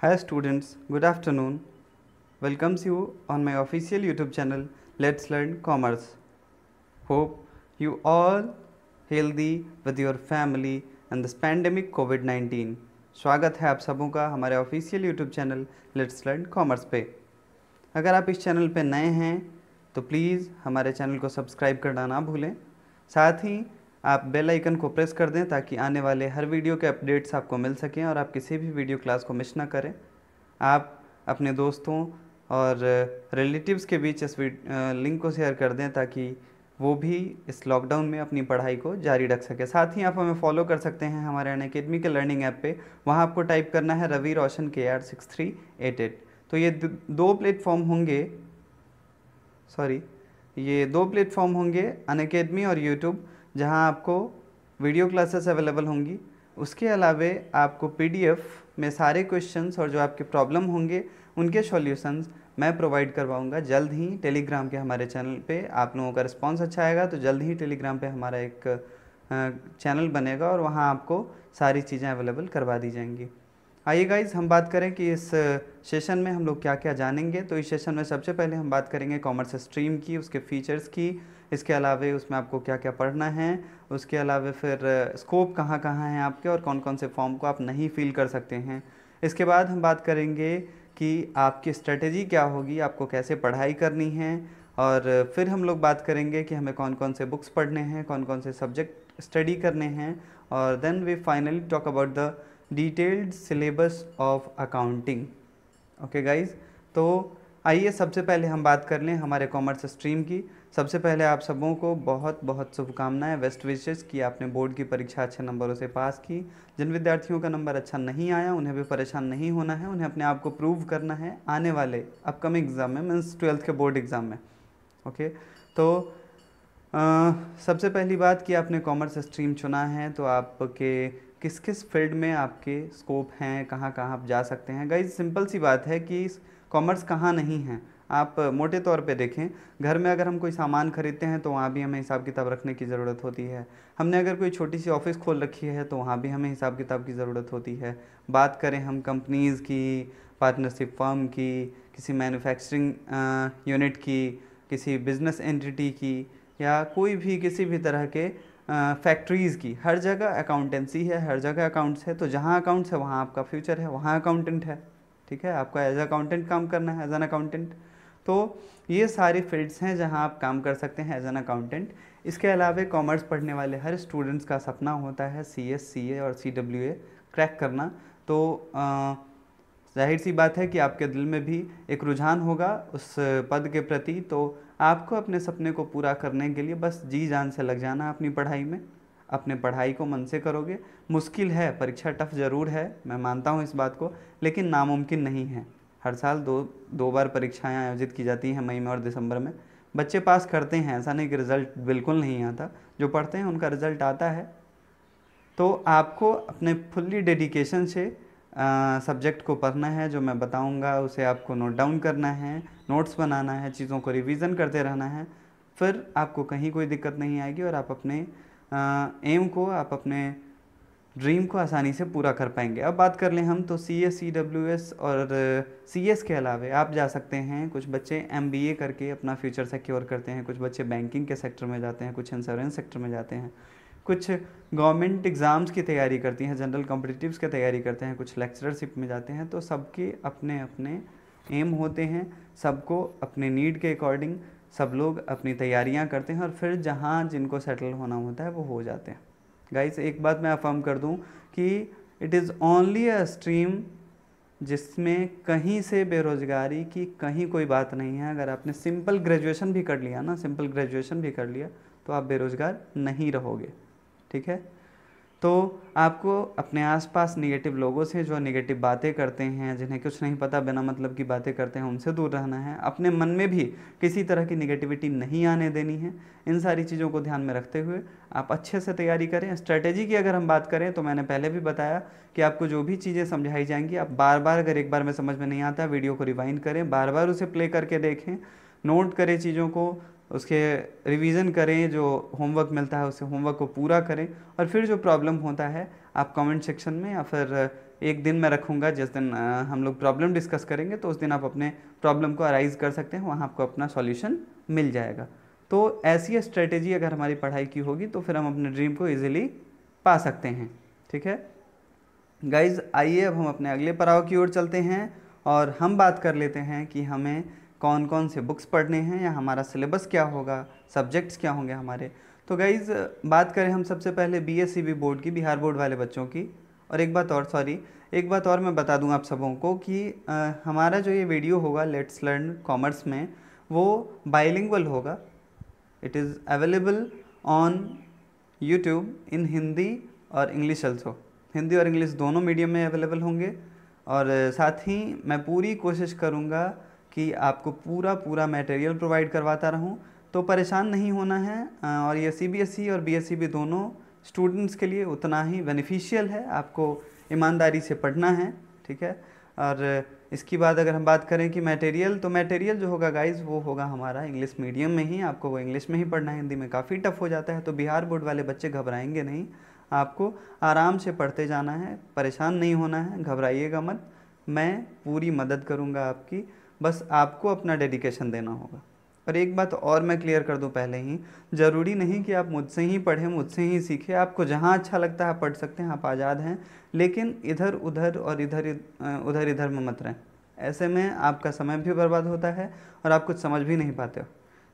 Hi students, good afternoon. Welcomes you on my official YouTube channel Let's Learn Commerce. Hope you all healthy with your family and this pandemic COVID-19. स्वागत है आप सबों का हमारे official YouTube channel let's learn commerce पे अगर आप इस चैनल पे नए हैं तो प्लीज़ हमारे चैनल को सब्सक्राइब करना ना भूलें साथ ही आप बेल आइकन को प्रेस कर दें ताकि आने वाले हर वीडियो के अपडेट्स आपको मिल सकें और आप किसी भी वीडियो क्लास को मिस ना करें आप अपने दोस्तों और रिलेटिव्स के बीच इस लिंक को शेयर कर दें ताकि वो भी इस लॉकडाउन में अपनी पढ़ाई को जारी रख सके साथ ही आप हमें फॉलो कर सकते हैं हमारे अन अकेडमी के लर्निंग ऐप पे वहाँ आपको टाइप करना है Ravi Roshan K R six three eight eight तो ये दो प्लेटफॉर्म होंगे सॉरी ये दो प्लेटफॉर्म होंगे अन अकेडमी और यूट्यूब जहां आपको वीडियो क्लासेस अवेलेबल होंगी उसके अलावे आपको पीडीएफ में सारे क्वेश्चंस और जो आपके प्रॉब्लम होंगे उनके सॉल्यूशंस मैं प्रोवाइड करवाऊंगा जल्द ही टेलीग्राम के हमारे चैनल पे आप लोगों का रिस्पांस अच्छा आएगा तो जल्द ही टेलीग्राम पे हमारा एक चैनल बनेगा और वहाँ आपको सारी चीज़ें अवेलेबल करवा दी जाएंगी आइए गाइज हम बात करें कि इस सेशन में हम लोग क्या क्या जानेंगे तो इस सेशन में सबसे पहले हम बात करेंगे कॉमर्स स्ट्रीम की उसके फीचर्स की इसके अलावा उसमें आपको क्या क्या पढ़ना है उसके अलावा फिर स्कोप कहाँ कहाँ हैं आपके और कौन कौन से फॉर्म को आप नहीं फिल कर सकते हैं इसके बाद हम बात करेंगे कि आपकी स्ट्रेटजी क्या होगी आपको कैसे पढ़ाई करनी है और फिर हम लोग बात करेंगे कि हमें कौन कौन से बुक्स पढ़ने हैं कौन कौन से सब्जेक्ट स्टडी करने हैं और then we finally talk about the detailed syllabus of accounting okay guys तो आइए सबसे पहले हम बात कर लें हमारे कॉमर्स स्ट्रीम की सबसे पहले आप सबों को बहुत बहुत शुभकामनाएं वेस्ट विशेष कि आपने बोर्ड की परीक्षा अच्छे नंबरों से पास की जिन विद्यार्थियों का नंबर अच्छा नहीं आया उन्हें भी परेशान नहीं होना है उन्हें अपने आप को प्रूव करना है आने वाले अपकमिंग एग्ज़ाम में मीन्स ट्वेल्थ के बोर्ड एग्ज़ाम में ओके तो आ, सबसे पहली बात कि आपने कॉमर्स स्ट्रीम चुना है तो आपके किस किस फील्ड में आपके स्कोप हैं कहाँ कहाँ आप जा सकते हैं गाइज सिंपल सी बात है कि कॉमर्स कहाँ नहीं है आप मोटे तौर पे देखें घर में अगर हम कोई सामान खरीदते हैं तो वहाँ भी हमें हिसाब किताब रखने की ज़रूरत होती है हमने अगर कोई छोटी सी ऑफ़िस खोल रखी है तो वहाँ भी हमें हिसाब किताब की ज़रूरत होती है बात करें हम कंपनीज़ की पार्टनरशिप फर्म की किसी मैन्युफैक्चरिंग यूनिट की किसी बिज़नेस एंटिटी की या कोई भी किसी भी तरह के फैक्ट्रीज़ की हर जगह अकाउंटेंसी है हर जगह अकाउंट्स है तो जहाँ अकाउंट्स है वहाँ आपका फ्यूचर है वहाँ अकाउंटेंट है ठीक है आपका एज अकाउंटेंट काम करना है एज एन अकाउंटेंट तो ये सारी फील्ड्स हैं जहाँ आप काम कर सकते हैं एज एन अकाउंटेंट इसके अलावा कॉमर्स पढ़ने वाले हर स्टूडेंट्स का सपना होता है सी एस सी ए और सी डब्ल्यू ए क्रैक करना तो जाहिर सी बात है कि आपके दिल में भी एक रुझान होगा उस पद के प्रति तो आपको अपने सपने को पूरा करने के लिए बस जी जान से लग जाना अपनी पढ़ाई में अपने पढ़ाई को मन से करोगे मुश्किल है परीक्षा टफ ज़रूर है मैं मानता हूँ इस बात को लेकिन नामुमकिन नहीं है हर साल दो दो बार परीक्षाएं आयोजित की जाती हैं मई में और दिसंबर में बच्चे पास करते हैं ऐसा नहीं कि रिज़ल्ट बिल्कुल नहीं आता जो पढ़ते हैं उनका रिज़ल्ट आता है तो आपको अपने फुल्ली डेडिकेशन से सब्जेक्ट को पढ़ना है जो मैं बताऊंगा उसे आपको नोट डाउन करना है नोट्स बनाना है चीज़ों को रिवीजन करते रहना है फिर आपको कहीं कोई दिक्कत नहीं आएगी और आप अपने एम को आप अपने ड्रीम को आसानी से पूरा कर पाएंगे अब बात कर लें हम तो C S C W S और सी एस के अलावा आप जा सकते हैं कुछ बच्चे एम बी ए करके अपना फ्यूचर सिक्योर करते हैं कुछ बच्चे बैंकिंग के सेक्टर में जाते हैं कुछ इंश्योरेंस सेक्टर में जाते हैं कुछ गवर्नमेंट एग्ज़ाम्स की तैयारी करती हैं जनरल कॉम्पिटिटिव्स की तैयारी करते हैं कुछ लेक्चरशिप में जाते हैं तो सबके अपने अपने एम होते हैं सबको अपने नीड के अकॉर्डिंग सब लोग अपनी तैयारियां करते हैं और फिर जहां जिनको सेटल होना होता है वो हो जाते हैं गाइस एक बात मैं अफर्म कर दूं कि it is only a stream जिसमें कहीं से बेरोज़गारी की कहीं कोई बात नहीं है अगर आपने सिंपल ग्रेजुएशन भी कर लिया ना सिंपल ग्रेजुएशन भी कर लिया तो आप बेरोज़गार नहीं रहोगे ठीक है तो आपको अपने आसपास निगेटिव लोगों से जो निगेटिव बातें करते हैं जिन्हें कुछ नहीं पता बिना मतलब की बातें करते हैं उनसे दूर रहना है अपने मन में भी किसी तरह की निगेटिविटी नहीं आने देनी है इन सारी चीज़ों को ध्यान में रखते हुए आप अच्छे से तैयारी करें स्ट्रेटेजी की अगर हम बात करें तो मैंने पहले भी बताया कि आपको जो भी चीज़ें समझाई जाएंगी आप बार बार अगर एक बार में समझ में नहीं आता वीडियो को रिवाइंड करें बार बार उसे प्ले करके देखें नोट करें चीज़ों को उसके रिवीजन करें जो होमवर्क मिलता है उसे होमवर्क को पूरा करें और फिर जो प्रॉब्लम होता है आप कमेंट सेक्शन में या फिर एक दिन मैं रखूँगा जिस दिन हम लोग प्रॉब्लम डिस्कस करेंगे तो उस दिन आप अपने प्रॉब्लम को अराइज कर सकते हैं वहाँ आपको अपना सॉल्यूशन मिल जाएगा तो ऐसी स्ट्रेटेजी अगर हमारी पढ़ाई की होगी तो फिर हम अपने ड्रीम को ईजिली पा सकते हैं ठीक है गाइज आइए अब हम अपने अगले पड़ाव की ओर चलते हैं और हम बात कर लेते हैं कि हमें कौन कौन से बुक्स पढ़ने हैं या हमारा सिलेबस क्या होगा सब्जेक्ट्स क्या होंगे हमारे तो गाइज़ बात करें हम सबसे पहले बी एस बोर्ड की बिहार बोर्ड वाले बच्चों की और एक बात और सॉरी एक बात और मैं बता दूँ आप सबों को कि आ, हमारा जो ये वीडियो होगा लेट्स लर्न कॉमर्स में वो बाइलिंगल होगा it is available on YouTube in Hindi और इंग्लिश अल्सो हिंदी और इंग्लिश दोनों मीडियम में अवेलेबल होंगे और साथ ही मैं पूरी कोशिश करूँगा कि आपको पूरा पूरा मटेरियल प्रोवाइड करवाता रहूँ तो परेशान नहीं होना है और ये सी e और बी भी e दोनों स्टूडेंट्स के लिए उतना ही बेनिफिशियल है आपको ईमानदारी से पढ़ना है ठीक है और इसकी बाद अगर हम बात करें कि मटेरियल तो मटेरियल जो होगा गाइज वो होगा हमारा इंग्लिश मीडियम में ही आपको वो इंग्लिश में ही पढ़ना है हिंदी में काफ़ी टफ हो जाता है तो बिहार बोर्ड वाले बच्चे घबराएंगे नहीं आपको आराम से पढ़ते जाना है परेशान नहीं होना है घबराइएगा मत मैं पूरी मदद करूँगा आपकी बस आपको अपना डेडिकेशन देना होगा और एक बात और मैं क्लियर कर दूं पहले ही ज़रूरी नहीं कि आप मुझसे ही पढ़ें मुझसे ही सीखें आपको जहाँ अच्छा लगता है आप पढ़ सकते हैं आप आज़ाद हैं लेकिन इधर उधर और इधर उधर इधर में मत रहें ऐसे में आपका समय भी बर्बाद होता है और आप कुछ समझ भी नहीं पाते हो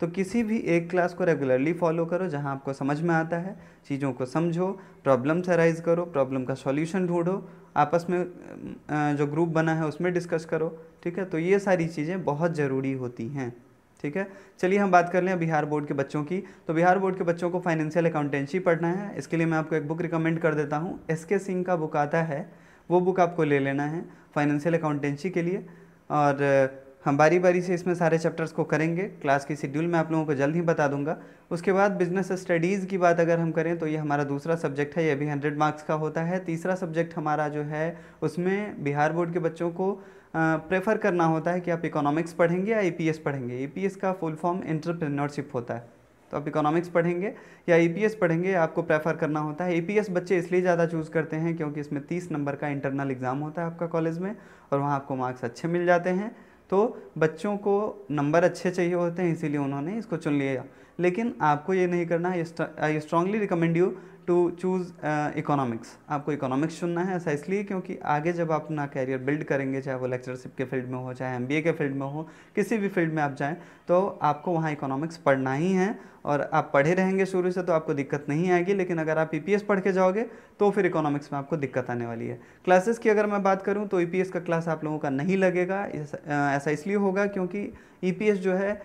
तो किसी भी एक क्लास को रेगुलरली फॉलो करो जहाँ आपको समझ में आता है चीज़ों को समझो प्रॉब्लम्स अराइज करो प्रॉब्लम का सॉल्यूशन ढूंढो आपस में जो ग्रुप बना है उसमें डिस्कस करो ठीक है तो ये सारी चीज़ें बहुत ज़रूरी होती हैं ठीक है चलिए हम बात कर लें बिहार बोर्ड के बच्चों की तो बिहार बोर्ड के बच्चों को फाइनेंशियल अकाउंटेंसी पढ़ना है इसके लिए मैं आपको एक बुक रिकमेंड कर देता हूँ एस के सिंह का बुक आता है वो बुक आपको ले लेना है फाइनेंशियल अकाउंटेंसी के लिए और हम बारी बारी से इसमें सारे चैप्टर्स को करेंगे क्लास की शेड्यूल मैं आप लोगों को जल्द ही बता दूंगा उसके बाद बिजनेस स्टडीज़ की बात अगर हम करें तो ये हमारा दूसरा सब्जेक्ट है ये भी हंड्रेड मार्क्स का होता है तीसरा सब्जेक्ट हमारा जो है उसमें बिहार बोर्ड के बच्चों को प्रेफर करना होता है कि आप इकोनॉमिक्स पढ़ेंगे या ई e पढ़ेंगे ई e का फुल फॉर्म इंटरप्रेनरशिप होता है तो आप इकोनॉमिक्स पढ़ेंगे या ई e पढ़ेंगे आपको प्रेफर करना होता है ई बच्चे इसलिए ज़्यादा चूज़ करते हैं क्योंकि इसमें तीस नंबर का इंटरनल एग्ज़ाम होता है आपका कॉलेज में और वहाँ आपको मार्क्स अच्छे मिल जाते हैं तो बच्चों को नंबर अच्छे चाहिए होते हैं इसीलिए उन्होंने इसको चुन लिया लेकिन आपको ये नहीं करना I strongly recommend you to choose economics आपको इकोनॉमिक्स चुनना है ऐसा इसलिए क्योंकि आगे जब आप अपना कैरियर बिल्ड करेंगे चाहे वो लेक्चरशिप के फील्ड में हो चाहे एम के फील्ड में हो किसी भी फील्ड में आप जाएँ तो आपको वहाँ इकोनॉमिक्स पढ़ना ही है और आप पढ़े रहेंगे शुरू से तो आपको दिक्कत नहीं आएगी लेकिन अगर आप ई e पढ़ के जाओगे तो फिर इकोनॉमिक्स में आपको दिक्कत आने वाली है क्लासेस की अगर मैं बात करूँ तो ई e का क्लास आप लोगों का नहीं लगेगा uh, ऐसा इसलिए होगा क्योंकि ई e जो है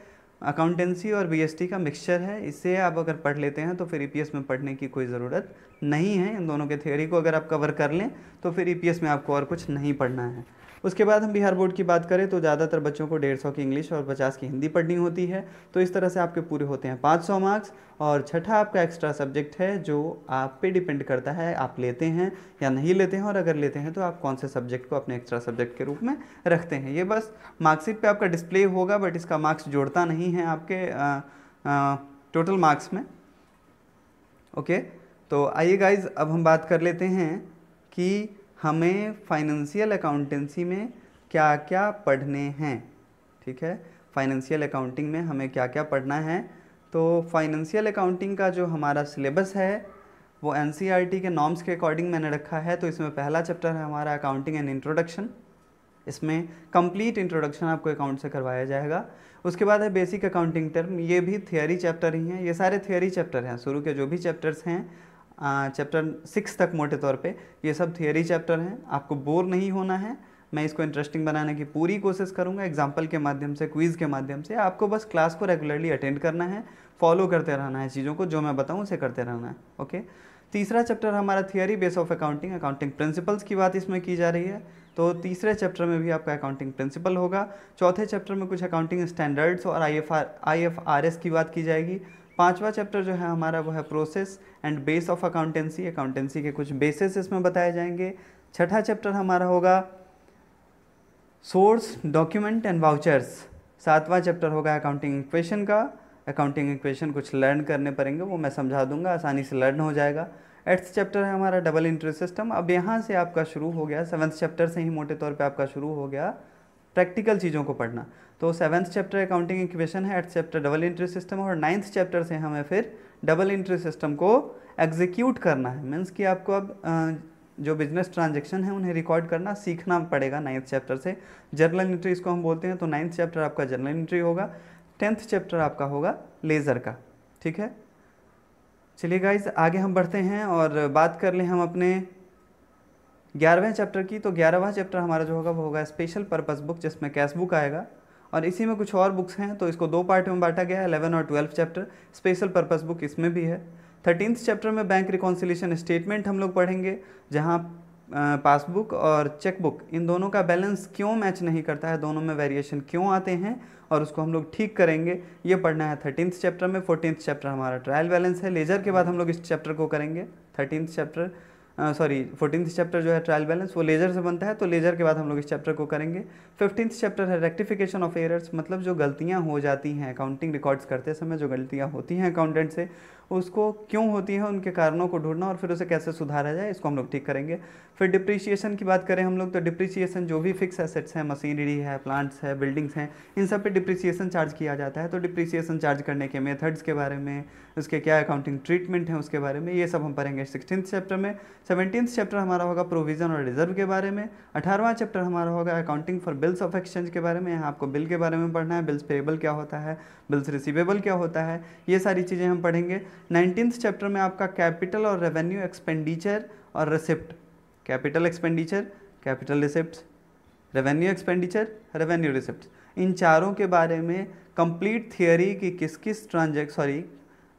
अकाउंटेंसी और बीएसटी का मिक्सचर है इसे आप अगर पढ़ लेते हैं तो फिर ईपीएस e में पढ़ने की कोई ज़रूरत नहीं है इन दोनों के थ्योरी को अगर आप कवर कर लें तो फिर ईपीएस e में आपको और कुछ नहीं पढ़ना है उसके बाद हम बिहार बोर्ड की बात करें तो ज़्यादातर बच्चों को डेढ़ की इंग्लिश और पचास की हिंदी पढ़नी होती है तो इस तरह से आपके पूरे होते हैं पाँच मार्क्स और छठा आपका एक्स्ट्रा सब्जेक्ट है जो आप पे डिपेंड करता है आप लेते हैं या नहीं लेते हैं और अगर लेते हैं तो आप कौन से सब्जेक्ट को अपने एक्स्ट्रा सब्जेक्ट के रूप में रखते हैं ये बस मार्कशीट पे आपका डिस्प्ले होगा बट इसका मार्क्स जोड़ता नहीं है आपके आ, आ, टोटल मार्क्स में ओके तो आइए गाइज अब हम बात कर लेते हैं कि हमें फाइनेंशियल अकाउंटेंसी में क्या क्या पढ़ने हैं ठीक है फाइनेंशियल अकाउंटिंग में हमें क्या क्या पढ़ना है तो फाइनेंशियल अकाउंटिंग का जो हमारा सिलेबस है वो एन e के नॉर्म्स के अकॉर्डिंग मैंने रखा है तो इसमें पहला चैप्टर है हमारा अकाउंटिंग एंड इंट्रोडक्शन इसमें कंप्लीट इंट्रोडक्शन आपको अकाउंट से करवाया जाएगा उसके बाद है बेसिक अकाउंटिंग टर्म ये भी थियोरी चैप्टर ही हैं ये सारे थियोरी चैप्टर हैं शुरू के जो भी चैप्टर्स हैं चैप्टर सिक्स तक मोटे तौर पे ये सब थियोरी चैप्टर हैं आपको बोर नहीं होना है मैं इसको इंटरेस्टिंग बनाने की पूरी कोशिश करूँगा एग्जाम्पल के माध्यम से क्विज़ के माध्यम से आपको बस क्लास को रेगुलरली अटेंड करना है फॉलो करते रहना है चीज़ों को जो मैं बताऊँ उसे करते रहना है ओके तीसरा चैप्टर हमारा theory base of accounting accounting principles की बात इसमें की जा रही है तो तीसरे चैप्टर में भी आपका अकाउंटिंग प्रिंसिपल होगा चौथे चैप्टर में कुछ अकाउंटिंग स्टैंडर्ड्स और I F R I F R S की बात की जाएगी पांचवा चैप्टर जो है हमारा वो है process and base of accountancy accountancy के कुछ बेसिस इसमें बताए जाएंगे छठा चैप्टर हमारा होगा सोर्स डॉक्यूमेंट एंड वाउचर्स सातवां चैप्टर होगा अकाउंटिंग इक्वेशन का अकाउंटिंग इक्वेशन कुछ लर्न करने पड़ेंगे वो मैं समझा दूंगा आसानी से लर्न हो जाएगा एट्थ चैप्टर है हमारा डबल इंटरेस्ट सिस्टम अब यहाँ से आपका शुरू हो गया सेवन्थ चैप्टर से ही मोटे तौर पे आपका शुरू हो गया प्रैक्टिकल चीज़ों को पढ़ना तो सेवन्थ चैप्टर अकाउंटिंग इक्वेशन है eight chapter double entry system और नाइन्थ चैप्टर से हमें फिर डबल इंट्री सिस्टम को एग्जीक्यूट करना है मीन्स कि आपको अब जो बिजनेस ट्रांजेक्शन है उन्हें रिकॉर्ड करना सीखना पड़ेगा नाइन्थ चैप्टर से जर्नल इंट्री इसको हम बोलते हैं तो नाइन्थ चैप्टर आपका जर्नल इंट्री होगा टेंथ चैप्टर आपका होगा लेज़र का ठीक है चलिए गाइज आगे हम बढ़ते हैं और बात कर लें हम अपने ग्यारहवें चैप्टर की तो ग्यारहवा चैप्टर हमारा जो होगा वो होगा स्पेशल पर्पस बुक जिसमें कैश बुक आएगा और इसी में कुछ और बुक्स हैं तो इसको दो पार्ट में बांटा गया है एलेवन और twelfth chapter special purpose book इसमें भी है थर्टीनथ चैप्टर में बैंक रिकॉन्सिलेशन स्टेटमेंट हम लोग पढ़ेंगे जहाँ पासबुक और चेकबुक इन दोनों का बैलेंस क्यों मैच नहीं करता है दोनों में वेरिएशन क्यों आते हैं और उसको हम लोग ठीक करेंगे ये पढ़ना है थर्टीनथ चैप्टर में फोर्टीनथ चैप्टर हमारा ट्रायल बैलेंस है लेजर के बाद हम लोग इस चैप्टर को करेंगे thirteenth chapter sorry fourteen chapter जो है ट्रायल बैलेंस वो लेजर से बनता है तो लेजर के बाद हम लोग इस चैप्टर को करेंगे फिफ्टींथ चैप्टर है रेक्टिफिकेशन ऑफ एयर्स मतलब जो गलतियाँ हो जाती हैं अकाउंटिंग रिकॉर्ड्स करते समय जो गलतियाँ होती हैं अकाउंटेंट से उसको क्यों होती है उनके कारणों को ढूंढना और फिर उसे कैसे सुधारा जाए इसको हम लोग ठीक करेंगे फिर डिप्रिसिएशन की बात करें हम लोग तो डिप्रिसिएशन जो भी फिक्स एसेट्स हैं मशीनरी है प्लांट्स है बिल्डिंग्स हैं इन सब पर डिप्रिसिएशन चार्ज किया जाता है तो डिप्रिसिएशन चार्ज करने के मेथड्स के बारे में उसके क्या अकाउंटिंग ट्रीटमेंट हैं उसके बारे में ये सब हम पढ़ेंगे सिक्सटीन चैप्टर में सेवनटीन चैप्टर हमारा होगा प्रोविज़न और रिजर्व के बारे में अठारवा चैप्टर हमारा होगा accounting for bills of exchange के बारे में यहाँ आपको बिल के बारे में पढ़ना है बिल्स पेबल क्या होता है बिल्स रिसीवेबल क्या होता है ये सारी चीज़ें हम पढ़ेंगे नाइनटीन्थ चैप्टर में आपका कैपिटल और रेवेन्यू एक्सपेंडिचर और receipt capital expenditure capital receipt revenue expenditure revenue receipt इन चारों के बारे में कंप्लीट थियोरी की किस किस ट्रांजेक्ट सॉरी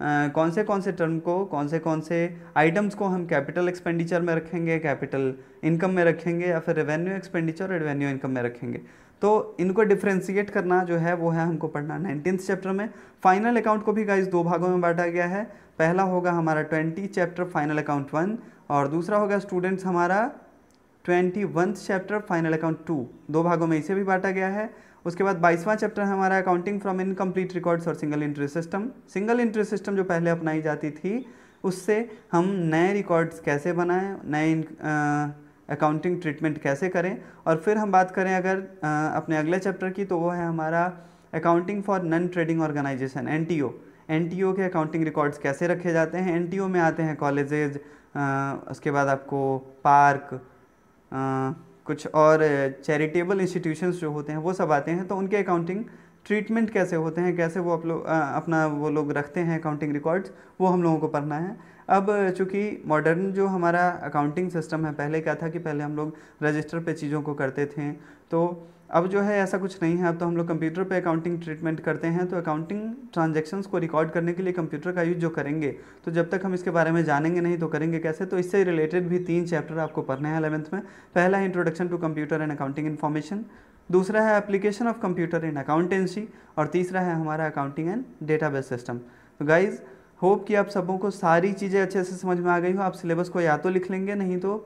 कौन से कौन से टर्म को कौन से कौन से आइटम्स को हम कैपिटल एक्सपेंडिचर में रखेंगे कैपिटल इनकम में रखेंगे या फिर रेवेन्यू एक्सपेंडिचर रेवेन्यू इनकम में रखेंगे तो इनको डिफ्रेंशिएट करना जो है वो है हमको पढ़ना नाइनटीन चैप्टर में फाइनल अकाउंट को भी गाइज दो भागों में बांटा गया है पहला होगा हमारा twenty chapter final account one और दूसरा होगा स्टूडेंट्स हमारा twenty one chapter final account two दो भागों में इसे भी बांटा गया है उसके बाद बाईसवां चैप्टर हमारा अकाउंटिंग फ्रॉम इनकम्प्लीट रिकॉर्ड्स और single entry system single entry system जो पहले अपनाई जाती थी उससे हम नए रिकॉर्ड्स कैसे बनाएं नए अकाउंटिंग ट्रीटमेंट कैसे करें और फिर हम बात करें अगर आ, अपने अगले चैप्टर की तो वो है हमारा accounting for non trading organization N T O N T O के अकाउंटिंग रिकॉर्ड्स कैसे रखे जाते हैं एन टी ओ में आते हैं कॉलेजेज उसके बाद आपको पार्क कुछ और चैरिटेबल इंस्टीट्यूशंस जो होते हैं वो सब आते हैं तो उनके अकाउंटिंग ट्रीटमेंट कैसे होते हैं कैसे वो लोग अपना वो लोग रखते हैं अकाउंटिंग रिकॉर्ड्स वो हम लोगों को पढ़ना है अब चूंकि मॉडर्न जो हमारा अकाउंटिंग सिस्टम है पहले क्या था कि पहले हम लोग रजिस्टर पे चीज़ों को करते थे तो अब जो है ऐसा कुछ नहीं है अब तो हम लोग कंप्यूटर पे अकाउंटिंग ट्रीटमेंट करते हैं तो अकाउंटिंग ट्रांजैक्शंस को रिकॉर्ड करने के लिए कंप्यूटर का यूज़ जो करेंगे तो जब तक हम इसके बारे में जानेंगे नहीं तो करेंगे कैसे तो इससे रिलेटेड भी तीन चैप्टर आपको पढ़ने हैं अलेवंथ में पहला है introduction to computer and accounting information दूसरा है application of computer in accountancy और तीसरा है हमारा अकाउंटिंग एंड बेस सिस्टम तो गाइज़ होप कि आप सबों को सारी चीज़ें अच्छे से समझ में आ गई हो आप सिलेबस को या तो लिख लेंगे नहीं तो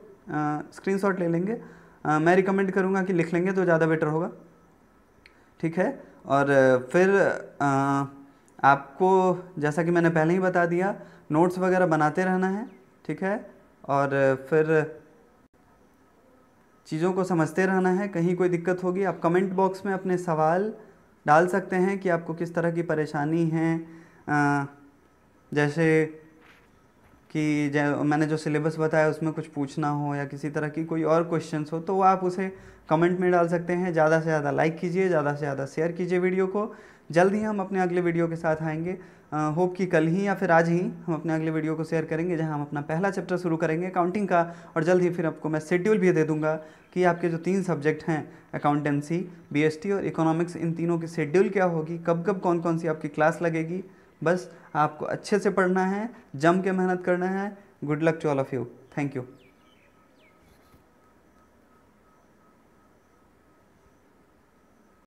शॉट ले लेंगे मैं रिकमेंड करूँगा कि लिख लेंगे तो ज़्यादा बेटर होगा ठीक है और फिर आ, आपको जैसा कि मैंने पहले ही बता दिया नोट्स वगैरह बनाते रहना है ठीक है और फिर चीज़ों को समझते रहना है कहीं कोई दिक्कत होगी आप कमेंट बॉक्स में अपने सवाल डाल सकते हैं कि आपको किस तरह की परेशानी है आ, जैसे कि मैंने जो सिलेबस बताया उसमें कुछ पूछना हो या किसी तरह की कोई और क्वेश्चन हो तो आप उसे कमेंट में डाल सकते हैं ज़्यादा से ज़्यादा लाइक कीजिए ज़्यादा से ज़्यादा शेयर कीजिए वीडियो को जल्द ही हम अपने अगले वीडियो के साथ आएंगे होप कि कल ही या फिर आज ही हम अपने अगले वीडियो को शेयर करेंगे जहां हम अपना पहला चैप्टर शुरू करेंगे अकाउंटिंग का और जल्द ही फिर आपको मैं शेड्यूल भी दे दूंगा कि आपके जो तीन सब्जेक्ट हैं अकाउंटेंसी बीएसटी और इकोनॉमिक्स इन तीनों की शेड्यूल क्या होगी कब कब कौन कौन सी आपकी क्लास लगेगी बस आपको अच्छे से पढ़ना है जम के मेहनत करना है good luck to all of you thank you